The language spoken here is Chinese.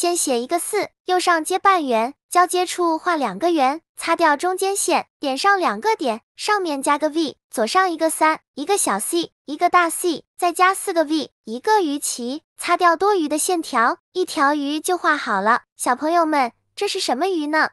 先写一个四，右上接半圆，交接处画两个圆，擦掉中间线，点上两个点，上面加个 V，左上一个三，一个小 c，一个大 C，再加四个 V，一个鱼鳍，擦掉多余的线条，一条鱼就画好了。小朋友们，这是什么鱼呢？